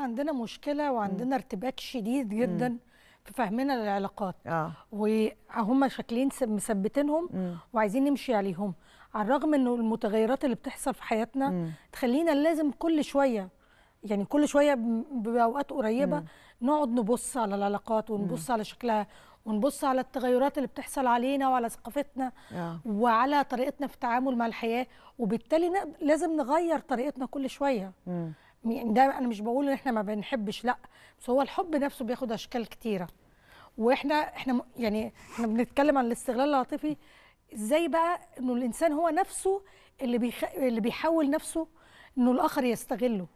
عندنا مشكله وعندنا م. ارتباك شديد جدا م. في فهمنا للعلاقات آه. وهم شكلين مثبتينهم وعايزين نمشي عليهم على الرغم انه المتغيرات اللي بتحصل في حياتنا م. تخلينا لازم كل شويه يعني كل شويه باوقات قريبه م. نقعد نبص على العلاقات ونبص م. على شكلها ونبص على التغيرات اللي بتحصل علينا وعلى ثقافتنا آه. وعلى طريقتنا في التعامل مع الحياه وبالتالي لازم نغير طريقتنا كل شويه م. يعني ده انا مش بقول ان احنا ما بنحبش لا بس هو الحب نفسه بياخد اشكال كتيره واحنا احنا يعني احنا بنتكلم عن الاستغلال العاطفي ازاي بقى انه الانسان هو نفسه اللي بيخ... اللي بيحاول نفسه انه الاخر يستغله